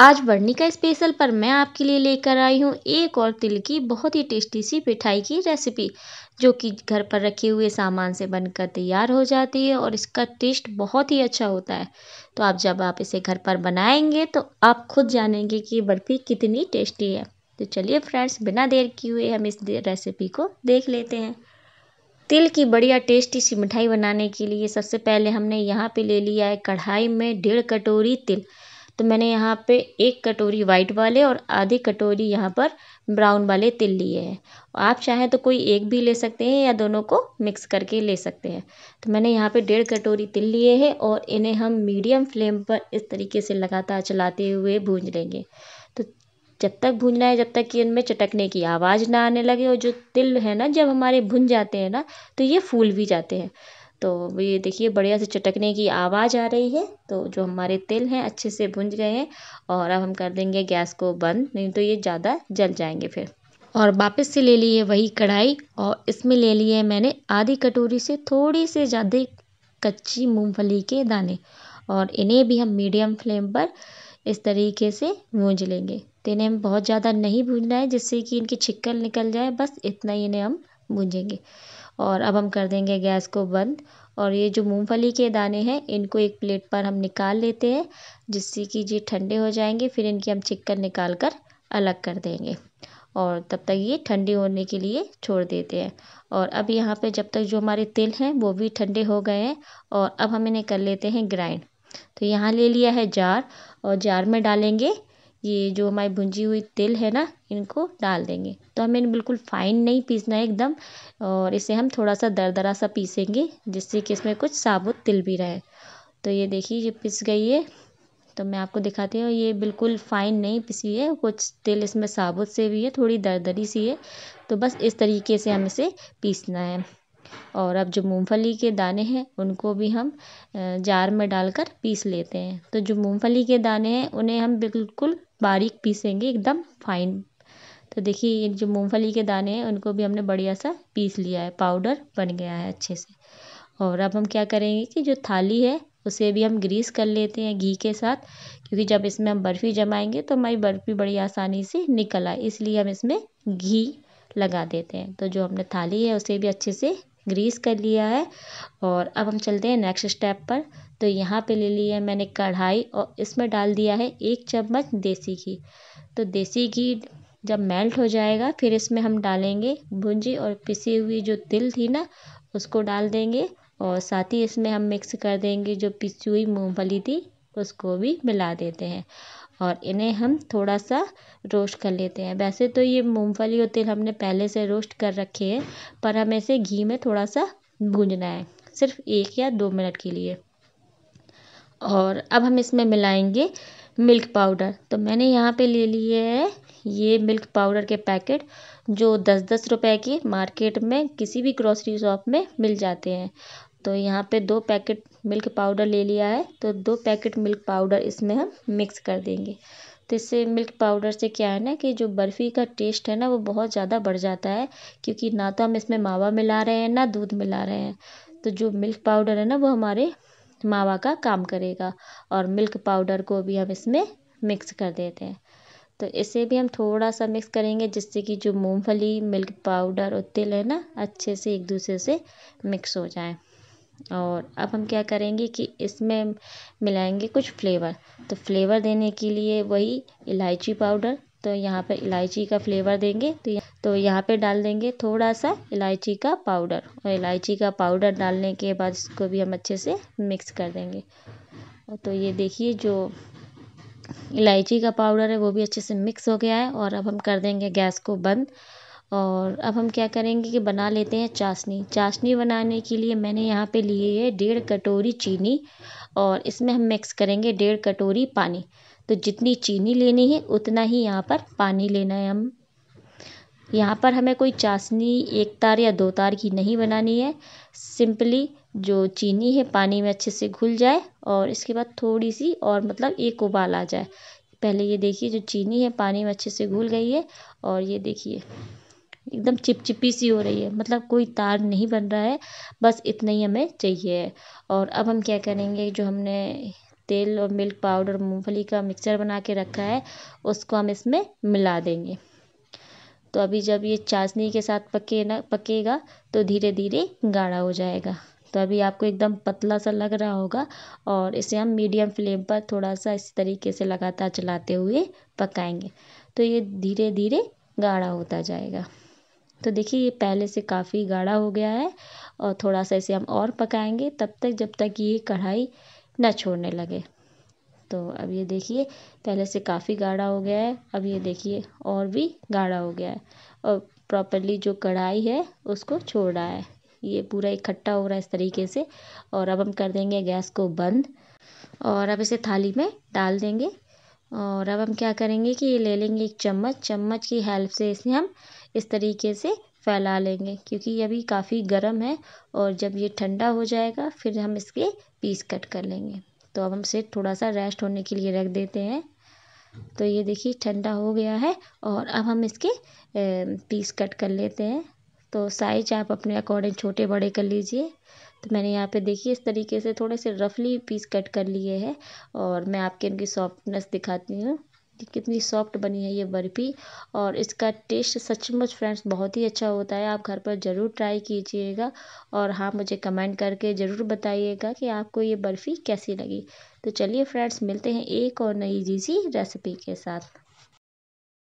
आज वर्णिका स्पेशल पर मैं आपके लिए लेकर आई हूँ एक और तिल की बहुत ही टेस्टी सी मिठाई की रेसिपी जो कि घर पर रखे हुए सामान से बनकर तैयार हो जाती है और इसका टेस्ट बहुत ही अच्छा होता है तो आप जब आप इसे घर पर बनाएंगे तो आप खुद जानेंगे कि बर्फ़ी कितनी टेस्टी है तो चलिए फ्रेंड्स बिना देर किए हुए हम इस रेसिपी को देख लेते हैं तिल की बढ़िया टेस्टी सी मिठाई बनाने के लिए सबसे पहले हमने यहाँ पे ले लिया है कढ़ाई में डेढ़ कटोरी तिल तो मैंने यहाँ पे एक कटोरी वाइट वाले और आधी कटोरी यहाँ पर ब्राउन वाले तिल लिए हैं आप चाहें तो कोई एक भी ले सकते हैं या दोनों को मिक्स करके ले सकते हैं तो मैंने यहाँ पे डेढ़ कटोरी तिल लिए हैं और इन्हें हम मीडियम फ्लेम पर इस तरीके से लगातार चलाते हुए भूंज लेंगे तो जब तक भूंजना है जब तक कि इनमें चटकने की आवाज़ ना आने लगे और जो तिल है ना जब हमारे भुन जाते हैं ना तो ये फूल भी जाते हैं तो ये देखिए बढ़िया से चटकने की आवाज़ आ रही है तो जो हमारे तेल हैं अच्छे से भुंज गए हैं और अब हम कर देंगे गैस को बंद नहीं तो ये ज़्यादा जल जाएंगे फिर और वापस से ले लिए वही कढ़ाई और इसमें ले लिए मैंने आधी कटोरी से थोड़ी से ज़्यादा कच्ची मूंगफली के दाने और इन्हें भी हम मीडियम फ्लेम पर इस तरीके से भूंज लेंगे तो इन्हें हम बहुत ज़्यादा नहीं भूंजना है जिससे कि इनकी छिक्कल निकल जाए बस इतना ही इन्हें हम भूंजेंगे और अब हम कर देंगे गैस को बंद और ये जो मूंगफली के दाने हैं इनको एक प्लेट पर हम निकाल लेते हैं जिससे कि ये ठंडे हो जाएंगे फिर इनकी हम चिक्कन निकाल कर अलग कर देंगे और तब तक ये ठंडे होने के लिए छोड़ देते हैं और अब यहाँ पे जब तक जो हमारे तिल हैं वो भी ठंडे हो गए हैं और अब हम इन्हें कर लेते हैं ग्राइंड तो यहाँ ले लिया है जार और जार में डालेंगे ये जो हमारी भुंजी हुई तिल है ना इनको डाल देंगे तो हमें बिल्कुल फ़ाइन नहीं पीसना है एकदम और इसे हम थोड़ा सा दरदरा सा पीसेंगे जिससे कि इसमें कुछ साबुत तिल भी रहे तो ये देखिए ये पिस गई है तो मैं आपको दिखाती हूँ ये बिल्कुल फ़ाइन नहीं पिसी है कुछ तिल इसमें साबुत से भी है थोड़ी दरदरी सी है तो बस इस तरीके से हम इसे पीसना है और अब जो मूंगफली के दाने हैं उनको भी हम जार में डालकर पीस लेते हैं तो जो मूंगफली के दाने हैं उन्हें हम बिल्कुल बारीक पीसेंगे एकदम फाइन तो देखिए ये जो मूंगफली के दाने हैं उनको भी हमने बढ़िया सा पीस लिया है पाउडर बन गया है अच्छे से और अब हम क्या करेंगे कि जो थाली है उसे भी हम ग्रीस कर लेते हैं घी के साथ क्योंकि जब इसमें हम बर्फ़ी जमाएंगे तो हमारी बर्फ़ी बड़ी आसानी से निकल आए इसलिए हम इसमें घी लगा देते हैं तो जो हमने थाली है उसे भी अच्छे से ग्रीस कर लिया है और अब हम चलते हैं नेक्स्ट स्टेप पर तो यहाँ पे ले लिया मैंने कढ़ाई और इसमें डाल दिया है एक चम्मच देसी घी तो देसी घी जब मेल्ट हो जाएगा फिर इसमें हम डालेंगे भुंजी और पिसी हुई जो तिल थी ना उसको डाल देंगे और साथ ही इसमें हम मिक्स कर देंगे जो पिसी हुई मूँगफली थी उसको भी मिला देते हैं और इन्हें हम थोड़ा सा रोस्ट कर लेते हैं वैसे तो ये मूँगफली और तिल हमने पहले से रोस्ट कर रखे हैं पर हम इसे घी में थोड़ा सा भूंजना है सिर्फ एक या दो मिनट के लिए और अब हम इसमें मिलाएंगे मिल्क पाउडर तो मैंने यहाँ पे ले लिए है ये मिल्क पाउडर के पैकेट जो दस दस रुपए की मार्केट में किसी भी ग्रॉसरी शॉप में मिल जाते हैं तो यहाँ पे दो पैकेट मिल्क पाउडर ले लिया है तो दो पैकेट मिल्क पाउडर इसमें हम मिक्स कर देंगे तो इससे मिल्क पाउडर से क्या है ना कि जो बर्फ़ी का टेस्ट है ना वो बहुत ज़्यादा बढ़ जाता है क्योंकि ना तो हम इसमें मावा मिला रहे हैं ना दूध मिला रहे हैं तो जो मिल्क पाउडर है ना वो हमारे मावा का काम करेगा और मिल्क पाउडर को भी हम इसमें मिक्स कर देते हैं तो इसे भी हम थोड़ा सा मिक्स करेंगे जिससे कि जो मूंगफली मिल्क पाउडर और तिल है ना अच्छे से एक दूसरे से मिक्स हो जाए और अब हम क्या करेंगे कि इसमें मिलाएंगे कुछ फ्लेवर तो फ्लेवर देने के लिए वही इलायची पाउडर तो यहाँ पर इलायची का फ्लेवर देंगे तो तो यहाँ पे डाल देंगे थोड़ा सा इलायची का पाउडर और इलायची का पाउडर डालने के बाद इसको भी हम अच्छे से मिक्स कर देंगे तो ये देखिए जो इलायची का पाउडर है वो भी अच्छे से मिक्स हो गया है और अब हम कर देंगे गैस को बंद और अब हम क्या करेंगे कि बना लेते हैं चाशनी चाशनी बनाने के लिए मैंने यहाँ पे लिए है डेढ़ कटोरी चीनी और इसमें हम मिक्स करेंगे डेढ़ कटोरी पानी तो जितनी चीनी लेनी है उतना ही यहाँ पर पानी लेना है हम यहाँ पर हमें कोई चाशनी एक तार या दो तार की नहीं बनानी है सिंपली जो चीनी है पानी में अच्छे से घुल जाए और इसके बाद थोड़ी सी और मतलब एक उबाल आ जाए पहले ये देखिए जो चीनी है पानी में अच्छे से घुल गई है और ये देखिए एकदम चिपचिपी सी हो रही है मतलब कोई तार नहीं बन रहा है बस इतना ही हमें चाहिए और अब हम क्या करेंगे जो हमने तेल और मिल्क पाउडर मूंगफली का मिक्सचर बना के रखा है उसको हम इसमें मिला देंगे तो अभी जब ये चाशनी के साथ पके ना पकेगा तो धीरे धीरे गाढ़ा हो जाएगा तो अभी आपको एकदम पतला सा लग रहा होगा और इसे हम मीडियम फ्लेम पर थोड़ा सा इस तरीके से लगातार चलाते हुए पकाएंगे तो ये धीरे धीरे गाढ़ा होता जाएगा तो देखिए ये पहले से काफ़ी गाढ़ा हो गया है और थोड़ा सा इसे हम और पकाएंगे तब तक जब तक ये कढ़ाई न छोड़ने लगे तो अब ये देखिए पहले से काफ़ी गाढ़ा हो गया है अब ये देखिए और भी गाढ़ा हो गया है और प्रॉपरली जो कढ़ाई है उसको छोड़ रहा है ये पूरा इकट्ठा हो रहा है इस तरीके से और अब हम कर देंगे गैस को बंद और अब इसे थाली में डाल देंगे और अब हम क्या करेंगे कि ले लेंगे एक चम्मच चम्मच की हेल्प से इसे हम इस तरीके से फैला लेंगे क्योंकि ये अभी काफ़ी गर्म है और जब ये ठंडा हो जाएगा फिर हम इसके पीस कट कर लेंगे तो अब हम इसे थोड़ा सा रेस्ट होने के लिए रख देते हैं तो ये देखिए ठंडा हो गया है और अब हम इसके पीस कट कर लेते हैं तो साइज आप अपने अकॉर्डिंग छोटे बड़े कर लीजिए तो मैंने यहाँ पे देखिए इस तरीके से थोड़े से रफली पीस कट कर लिए हैं और मैं आपके इनकी सॉफ्टनेस दिखाती हूँ कि कितनी सॉफ्ट बनी है ये बर्फ़ी और इसका टेस्ट सचमुच फ्रेंड्स बहुत ही अच्छा होता है आप घर पर ज़रूर ट्राई कीजिएगा और हाँ मुझे कमेंट करके ज़रूर बताइएगा कि आपको ये बर्फ़ी कैसी लगी तो चलिए फ्रेंड्स मिलते हैं एक और नई जी रेसिपी के साथ